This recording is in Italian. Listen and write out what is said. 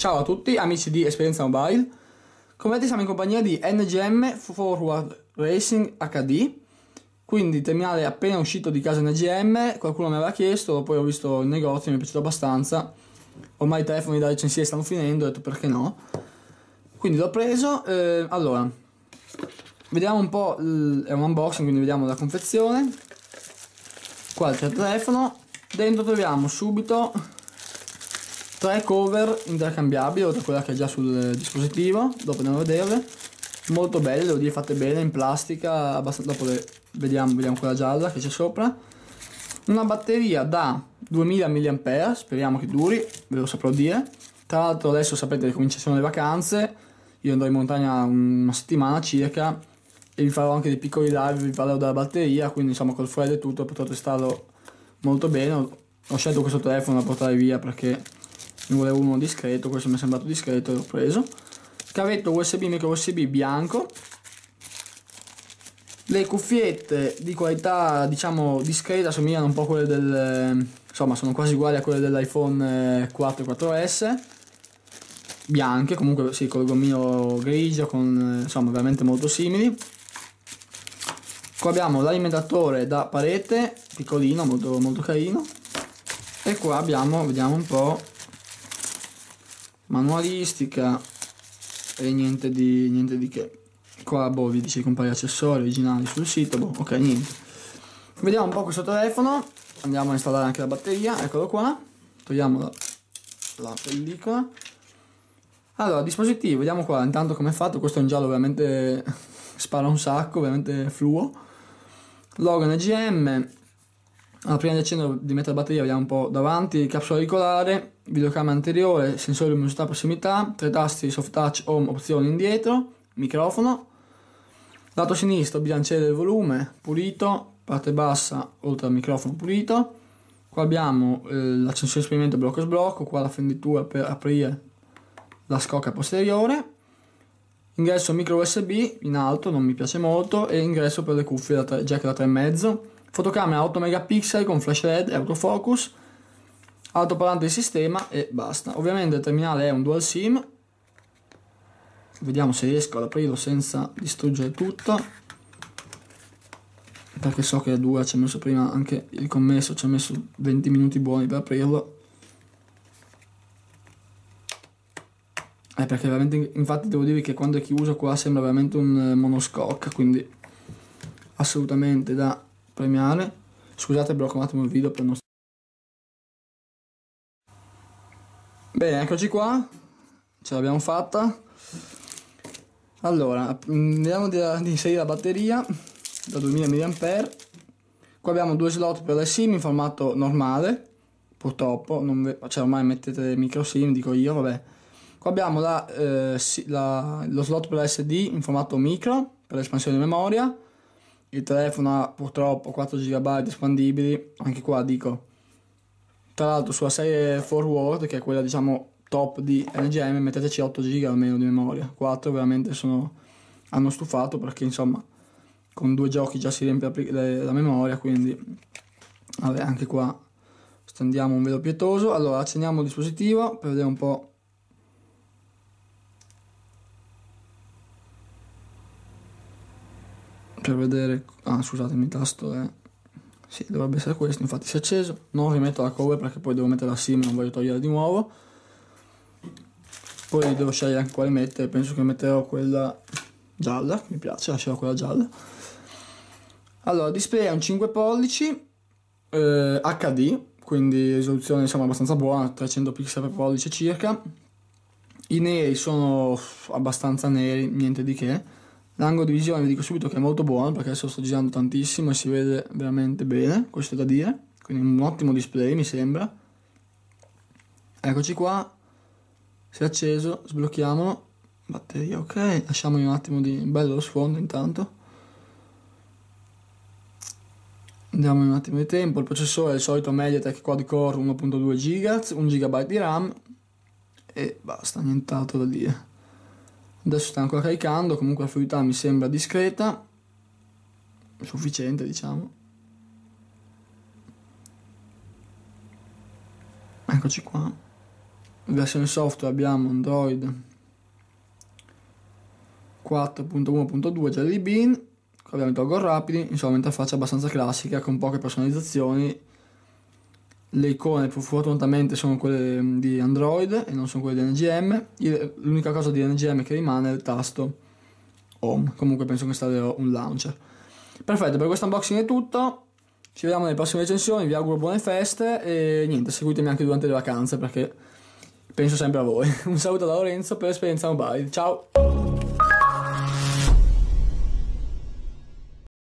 Ciao a tutti amici di Esperienza Mobile, come vedete siamo in compagnia di NGM Forward Racing HD, quindi terminale appena uscito di casa NGM, qualcuno mi aveva chiesto, poi ho visto il negozio, mi è piaciuto abbastanza, ormai i telefoni da recensire stanno finendo, ho detto perché no, quindi l'ho preso, eh, allora, vediamo un po', è un unboxing, quindi vediamo la confezione, qua c'è il telefono, dentro troviamo subito tre cover intercambiabili oltre a quella che è già sul dispositivo dopo andiamo a vederle molto belle devo dire fatte bene in plastica abbastanza dopo le vediamo, vediamo quella gialla che c'è sopra una batteria da 2000 mAh speriamo che duri ve lo saprò dire tra l'altro adesso sapete che cominciano le vacanze io andrò in montagna una settimana circa e vi farò anche dei piccoli live vi parlerò della batteria quindi insomma col freddo e tutto potrò testarlo molto bene ho scelto questo telefono da portare via perché ne volevo uno discreto questo mi è sembrato discreto e l'ho preso cavetto usb micro usb bianco le cuffiette di qualità diciamo discreta somigliano un po' a quelle del insomma sono quasi uguali a quelle dell'iPhone 4 eh, 4S bianche comunque sì col gommino grigio con eh, insomma veramente molto simili qua abbiamo l'alimentatore da parete piccolino molto, molto carino e qua abbiamo vediamo un po' manualistica e niente di, niente di che. Qua boh, vi dice i compari accessori originali sul sito, boh, ok, niente. Vediamo un po' questo telefono, andiamo a installare anche la batteria, eccolo qua, togliamo la, la pellicola. Allora, dispositivo, vediamo qua intanto come è fatto, questo è un giallo veramente spara un sacco, veramente fluo. Logo NGM, alla prima di accendere di metà batteria vediamo un po' davanti, capsula auricolare, videocamera anteriore, sensore di luminosità prossimità, tre tasti soft touch, home, opzioni indietro, microfono. Lato sinistro bilanciere del volume, pulito, parte bassa oltre al microfono pulito. Qua abbiamo eh, l'accensione sperimento blocco sblocco, qua la fenditura per aprire la scocca posteriore. Ingresso micro USB in alto, non mi piace molto, e ingresso per le cuffie da tre, jack da 3,5 fotocamera 8 megapixel con flash red, e autofocus, altoparlante di sistema e basta. Ovviamente il terminale è un dual sim, vediamo se riesco ad aprirlo senza distruggere tutto perché so che è dura, ci ha messo prima anche il commesso, ci ha messo 20 minuti buoni per aprirlo. È eh, perché veramente, infatti devo dire che quando è chiuso qua sembra veramente un monoscocca, quindi assolutamente da premiare. Scusate, blocco un attimo il video per non... Bene, eccoci qua. Ce l'abbiamo fatta. Allora, mm, andiamo di, eh, di inserire la batteria da 2000 mAh. Qua abbiamo due slot per le SIM in formato normale. Purtroppo, non cioè ormai mettete micro SIM, dico io, vabbè. Qua abbiamo la, eh, la, lo slot per la SD in formato micro per l'espansione di memoria il telefono ha purtroppo 4 GB espandibili, anche qua dico. Tra l'altro sulla serie Forward, che è quella diciamo top di NGM, metteteci 8 GB almeno di memoria. 4 veramente sono, hanno stufato perché insomma con due giochi già si riempie la, la memoria, quindi vabbè anche qua stendiamo un velo pietoso. Allora accendiamo il dispositivo per vedere un po' per vedere ah scusatemi il tasto è sì dovrebbe essere questo infatti si è acceso non rimetto la cover perché poi devo mettere la sim non voglio toglierla di nuovo poi devo scegliere anche quale mettere penso che metterò quella gialla mi piace lascerò quella gialla allora display è un 5 pollici eh, HD quindi risoluzione insomma abbastanza buona 300 pixel per pollice circa i neri sono abbastanza neri niente di che L'angolo di visione vi dico subito che è molto buono perché adesso sto girando tantissimo e si vede veramente bene, questo è da dire, quindi un ottimo display mi sembra. Eccoci qua, si è acceso, sblocchiamolo, batteria ok, lasciamogli un attimo di bello lo sfondo intanto. Andiamo un attimo di tempo, il processore è il solito Mediatek quad-core 1.2 GHz, 1 GB di RAM e basta, nient'altro da dire adesso sta ancora caricando comunque la fluidità mi sembra discreta sufficiente diciamo eccoci qua versione software abbiamo android 4.1.2 Jelly Bean abbiamo i toggle rapidi insomma interfaccia abbastanza classica con poche personalizzazioni le icone fortunatamente sono quelle mm, di Android e non sono quelle di NGM. L'unica cosa di NGM che rimane è il tasto home. Comunque penso che installerò un launcher. Perfetto, per questo unboxing è tutto. Ci vediamo nelle prossime recensioni, vi auguro buone feste e niente, seguitemi anche durante le vacanze perché penso sempre a voi. Un saluto da Lorenzo per Esperienza Mobile. Ciao!